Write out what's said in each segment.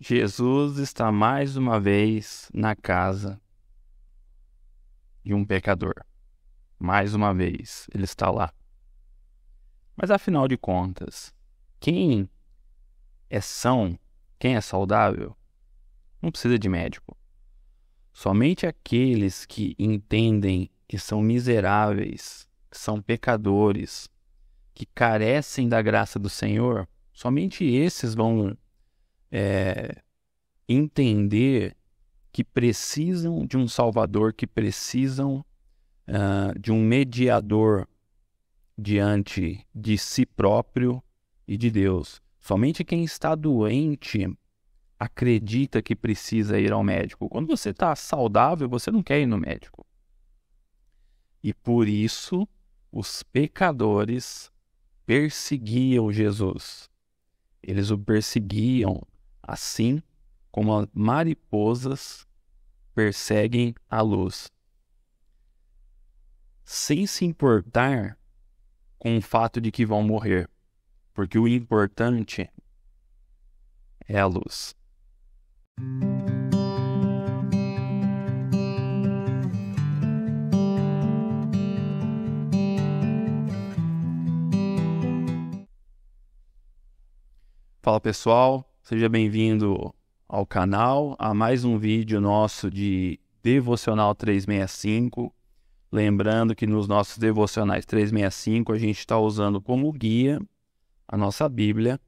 Jesus está mais uma vez na casa de um pecador. Mais uma vez, ele está lá. Mas afinal de contas, quem é são, quem é saudável, não precisa de médico. Somente aqueles que entendem que são miseráveis, que são pecadores, que carecem da graça do Senhor, somente esses vão é, entender que precisam de um Salvador, que precisam uh, de um mediador diante de si próprio e de Deus. Somente quem está doente acredita que precisa ir ao médico. Quando você está saudável, você não quer ir no médico. E por isso os pecadores perseguiam Jesus. Eles o perseguiam assim como as mariposas perseguem a luz. Sem se importar com o fato de que vão morrer, porque o importante é a luz. Fala pessoal, Seja bem-vindo ao canal, a mais um vídeo nosso de Devocional 365. Lembrando que nos nossos Devocionais 365 a gente está usando como guia a nossa Bíblia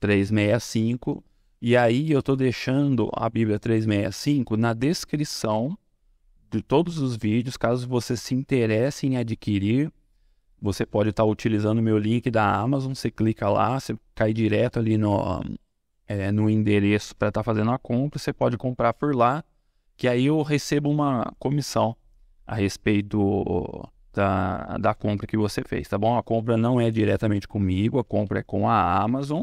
365. E aí eu estou deixando a Bíblia 365 na descrição de todos os vídeos, caso você se interesse em adquirir. Você pode estar tá utilizando o meu link da Amazon, você clica lá, você cai direto ali no, é, no endereço para estar tá fazendo a compra, você pode comprar por lá, que aí eu recebo uma comissão a respeito da, da compra que você fez, tá bom? A compra não é diretamente comigo, a compra é com a Amazon,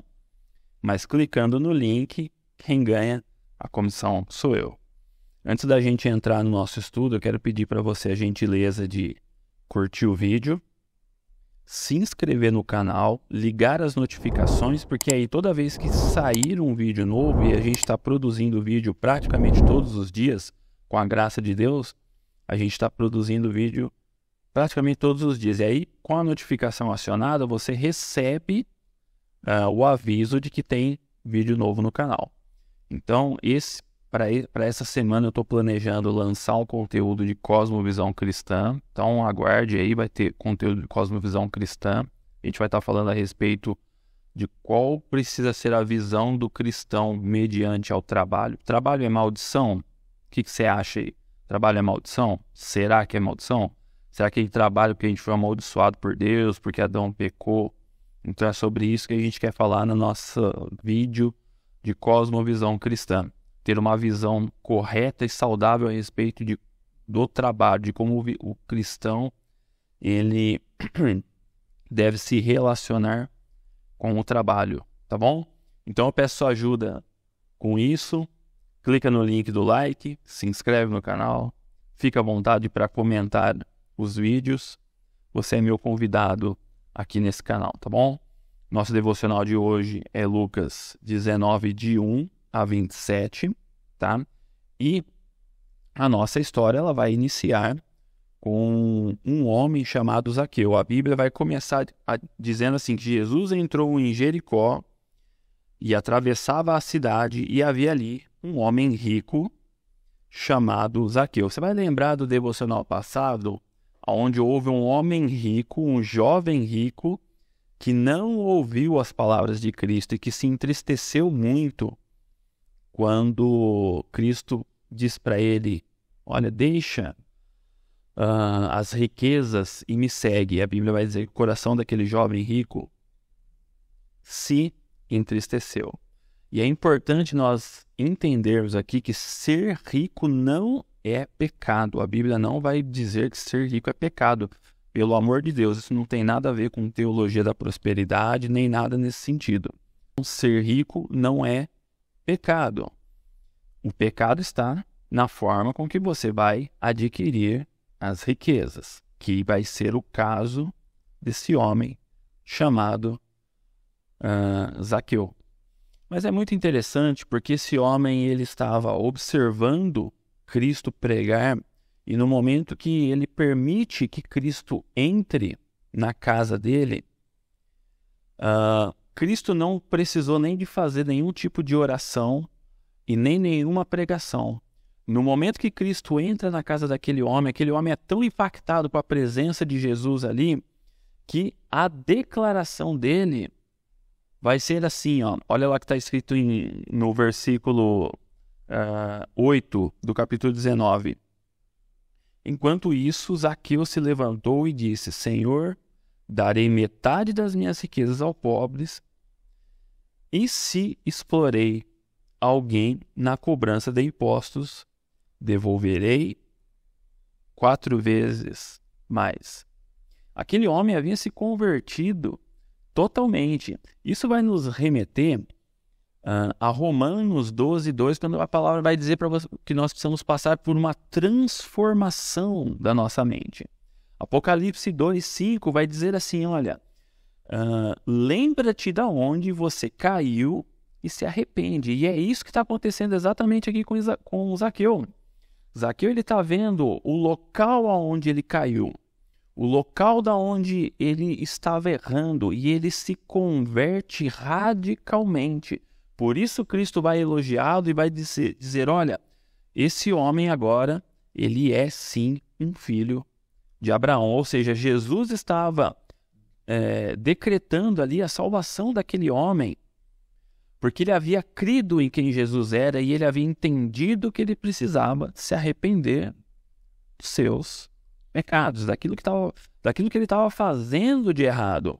mas clicando no link, quem ganha a comissão sou eu. Antes da gente entrar no nosso estudo, eu quero pedir para você a gentileza de curtir o vídeo, se inscrever no canal, ligar as notificações, porque aí toda vez que sair um vídeo novo e a gente está produzindo vídeo praticamente todos os dias, com a graça de Deus, a gente está produzindo vídeo praticamente todos os dias. E aí, com a notificação acionada, você recebe uh, o aviso de que tem vídeo novo no canal. Então, esse para essa semana eu estou planejando lançar um conteúdo de Cosmovisão Cristã. Então aguarde aí, vai ter conteúdo de Cosmovisão Cristã. A gente vai estar tá falando a respeito de qual precisa ser a visão do cristão mediante ao trabalho. Trabalho é maldição? O que, que você acha aí? Trabalho é maldição? Será que é maldição? Será que é trabalho que a gente foi amaldiçoado por Deus, porque Adão pecou? Então é sobre isso que a gente quer falar no nosso vídeo de Cosmovisão Cristã ter uma visão correta e saudável a respeito de, do trabalho, de como o, cristão ele deve se relacionar com o trabalho, tá bom? Então eu peço sua ajuda com isso. Clica no link do like, se inscreve no canal, fica à vontade para comentar os vídeos. Você é meu convidado aqui nesse canal, tá bom? Nosso devocional de hoje é Lucas 19 de 1 a 27, tá? E a nossa história ela vai iniciar com um homem chamado Zaqueu. A Bíblia vai começar a, dizendo assim que Jesus entrou em Jericó e atravessava a cidade e havia ali um homem rico chamado Zaqueu. Você vai lembrar do devocional passado, onde houve um homem rico, um jovem rico, que não ouviu as palavras de Cristo e que se entristeceu muito quando Cristo diz para ele: Olha, deixa uh, as riquezas e me segue. A Bíblia vai dizer que o coração daquele jovem rico se entristeceu. E é importante nós entendermos aqui que ser rico não é pecado. A Bíblia não vai dizer que ser rico é pecado. Pelo amor de Deus, isso não tem nada a ver com teologia da prosperidade, nem nada nesse sentido. Ser rico não é pecado. O pecado está na forma com que você vai adquirir as riquezas, que vai ser o caso desse homem chamado uh, Zaqueu. Mas é muito interessante porque esse homem ele estava observando Cristo pregar e no momento que ele permite que Cristo entre na casa dele, uh, Cristo não precisou nem de fazer nenhum tipo de oração e nem nenhuma pregação. No momento que Cristo entra na casa daquele homem, aquele homem é tão impactado com a presença de Jesus ali que a declaração dele vai ser assim, ó. olha lá que está escrito em, no versículo uh, ah, 8 do capítulo 19. Enquanto isso, Zaqueu se levantou e disse: Senhor, darei metade das minhas riquezas aos pobres, e se explorei alguém na cobrança de impostos, devolverei quatro vezes mais. Aquele homem havia se convertido totalmente. Isso vai nos remeter uh, a Romanos 12, 2, quando a palavra vai dizer para que nós precisamos passar por uma transformação da nossa mente. Apocalipse 2, 5 vai dizer assim: olha, Lembra-te da onde você caiu e se arrepende. E é isso que está acontecendo exatamente aqui com, Isa com Zaqueu. Zaqueu ele está vendo o local aonde ele caiu, o local da onde ele estava errando e ele se converte radicalmente. Por isso Cristo vai elogiá-lo e vai dizer, dizer olha, esse homem agora ele é sim um filho de Abraão, ou seja, Jesus estava é, decretando ali a salvação daquele homem, porque ele havia crido em quem Jesus era e ele havia entendido que ele precisava se arrepender dos seus pecados, daquilo que, tava, daquilo que ele estava fazendo de errado.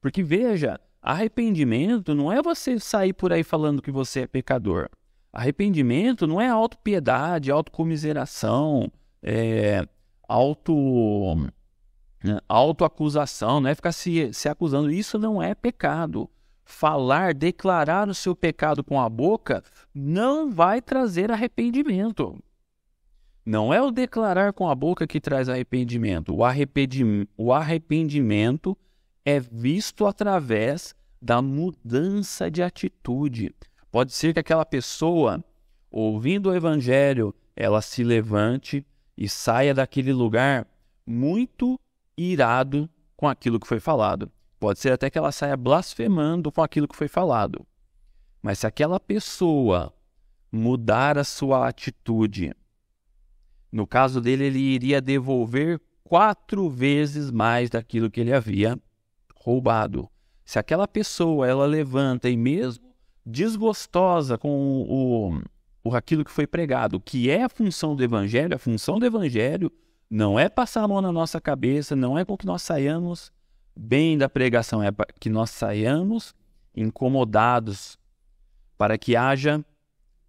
Porque veja, arrependimento não é você sair por aí falando que você é pecador. Arrependimento não é autopiedade, autocomiseração, é, auto né, autoacusação, não é ficar se, se acusando. Isso não é pecado. Falar, declarar o seu pecado com a boca não vai trazer arrependimento. Não é o declarar com a boca que traz arrependimento. O, arrependi o arrependimento é visto através da mudança de atitude. Pode ser que aquela pessoa, ouvindo o evangelho, ela se levante e saia daquele lugar muito irado com aquilo que foi falado. Pode ser até que ela saia blasfemando com aquilo que foi falado. Mas se aquela pessoa mudar a sua atitude, no caso dele, ele iria devolver quatro vezes mais daquilo que ele havia roubado. Se aquela pessoa ela levanta e mesmo desgostosa com o, o, o aquilo que foi pregado, que é a função do evangelho, a função do evangelho não é passar a mão na nossa cabeça, não é com que nós saiamos bem da pregação, é que nós saiamos incomodados para que haja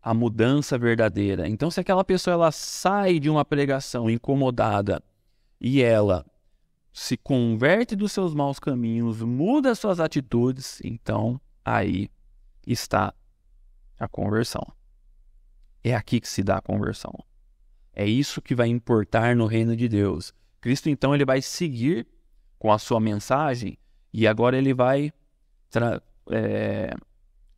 a mudança verdadeira. Então, se aquela pessoa ela sai de uma pregação incomodada e ela se converte dos seus maus caminhos, muda suas atitudes, então aí está a conversão. É aqui que se dá a conversão. É isso que vai importar no reino de Deus. Cristo então ele vai seguir com a sua mensagem e agora ele vai tra é,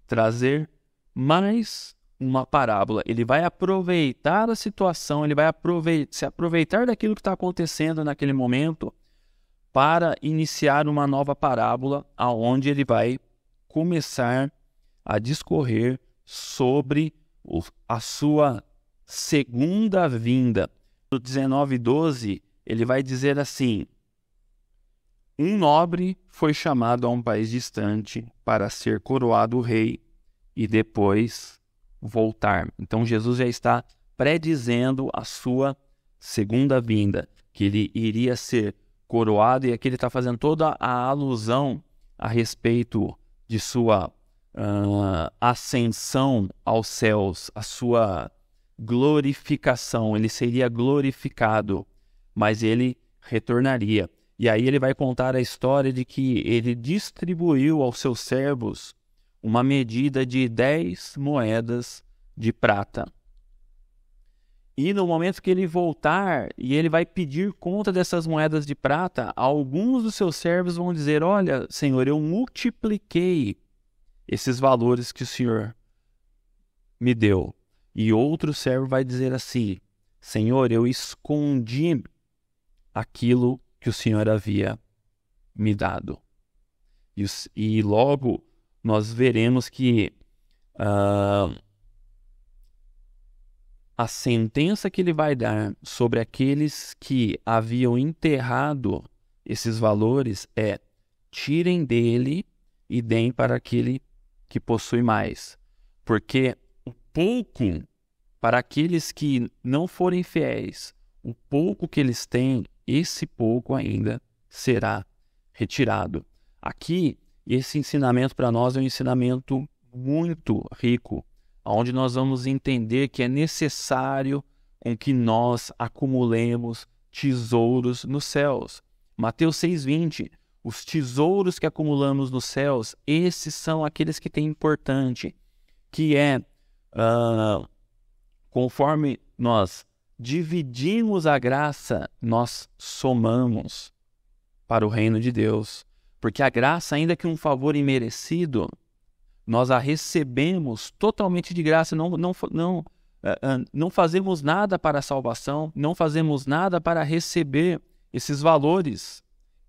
trazer mais uma parábola. Ele vai aproveitar a situação, ele vai se aproveitar daquilo que está acontecendo naquele momento para iniciar uma nova parábola, aonde ele vai começar a discorrer sobre a sua segunda vinda. No 19:12, ele vai dizer assim: Um nobre foi chamado a um país distante para ser coroado rei e depois voltar. Então Jesus já está predizendo a sua segunda vinda, que ele iria ser coroado, e aqui ele está fazendo toda a alusão a respeito de sua uh, ascensão aos céus, a sua glorificação, ele seria glorificado, mas ele retornaria. E aí ele vai contar a história de que ele distribuiu aos seus servos uma medida de 10 moedas de prata. E no momento que ele voltar e ele vai pedir conta dessas moedas de prata, alguns dos seus servos vão dizer: Olha, Senhor, eu multipliquei esses valores que o Senhor me deu. E outro servo vai dizer assim: Senhor, eu escondi aquilo que o Senhor havia me dado. E, e logo nós veremos que uh, a sentença que ele vai dar sobre aqueles que haviam enterrado esses valores é: tirem dele e deem para aquele que possui mais. Porque pouco para aqueles que não forem fiéis, o pouco que eles têm, esse pouco ainda será retirado. Aqui, esse ensinamento para nós é um ensinamento muito rico, onde nós vamos entender que é necessário com que nós acumulemos tesouros nos céus. Mateus 6:20 Os tesouros que acumulamos nos céus, esses são aqueles que têm importante, que é Uh, conforme nós dividimos a graça, nós somamos para o reino de Deus. Porque a graça, ainda que um favor imerecido, nós a recebemos totalmente de graça, não, não, não, ah, ah, não fazemos nada para a salvação, não fazemos nada para receber esses valores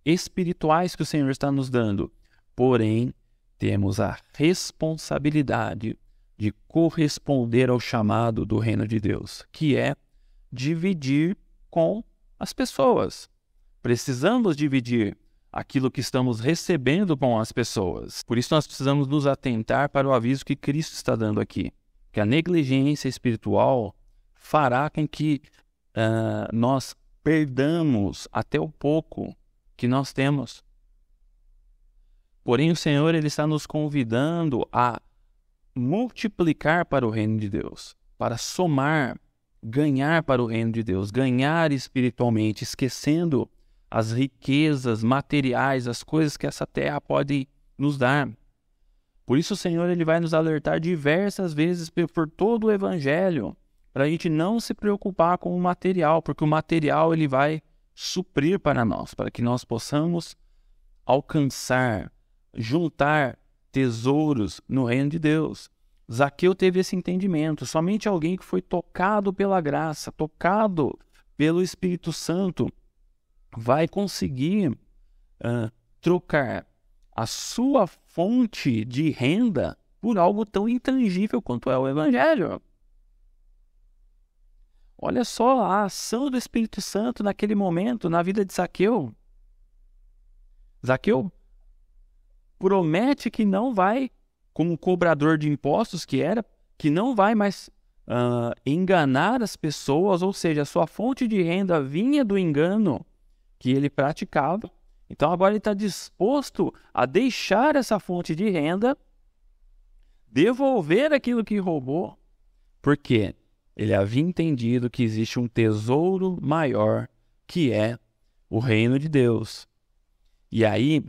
espirituais que o Senhor está nos dando. Porém, temos a responsabilidade de corresponder ao chamado do reino de Deus, que é dividir com as pessoas. Precisamos dividir aquilo que estamos recebendo com as pessoas. Por isso, nós precisamos nos atentar para o aviso que Cristo está dando aqui: que a negligência espiritual fará com que uh, nós perdamos até o pouco que nós temos. Porém, o Senhor ele está nos convidando a multiplicar para o reino de Deus, para somar, ganhar para o reino de Deus, ganhar espiritualmente, esquecendo as riquezas materiais, as coisas que essa terra pode nos dar. Por isso o Senhor ele vai nos alertar diversas vezes por todo o evangelho, para a gente não se preocupar com o material, porque o material ele vai suprir para nós, para que nós possamos alcançar, juntar tesouros no reino de Deus. Zaqueu teve esse entendimento. Somente alguém que foi tocado pela graça, tocado pelo Espírito Santo, vai conseguir uh, trocar a sua fonte de renda por algo tão intangível quanto é o Evangelho. Olha só a ação do Espírito Santo naquele momento, na vida de Zaqueu. Zaqueu promete que não vai, como cobrador de impostos que era, que não vai mais uh, enganar as pessoas, ou seja, a sua fonte de renda vinha do engano que ele praticava. Então agora ele está disposto a deixar essa fonte de renda, devolver aquilo que roubou, porque ele havia entendido que existe um tesouro maior que é o reino de Deus. E aí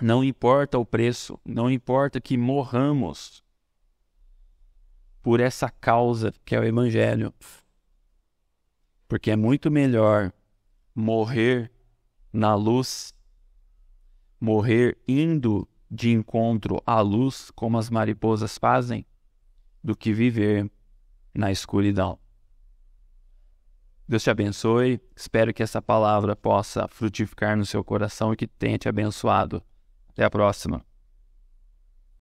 não importa o preço, não importa que morramos por essa causa que é o Evangelho. Porque é muito melhor morrer na luz, morrer indo de encontro à luz, como as mariposas fazem, do que viver na escuridão. Deus te abençoe. Espero que essa palavra possa frutificar no seu coração e que tenha te abençoado. Até a próxima.